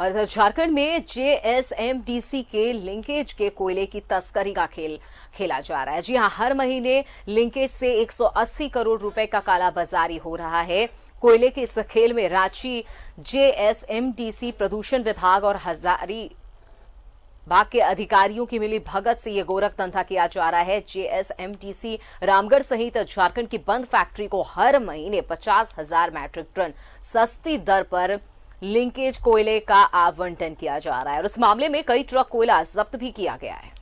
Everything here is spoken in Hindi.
और इधर झारखंड में जेएसएमडीसी के लिंकेज के कोयले की तस्करी का खेल खेला जा रहा है जी हां हर महीने लिंकेज से 180 करोड़ रुपए का कालाबाजारी हो रहा है कोयले के इस खेल में रांची जेएसएमडीसी प्रदूषण विभाग और हजारी बाग के अधिकारियों की मिली भगत से यह गोरख धंधा किया जा रहा है जेएसएमटीसी रामगढ़ सहित झारखंड की बंद फैक्ट्री को हर महीने पचास हजार मैट्रिक टन सस्ती दर पर लिंकेज कोयले का आवंटन किया जा रहा है और इस मामले में कई ट्रक कोयला जब्त भी किया गया है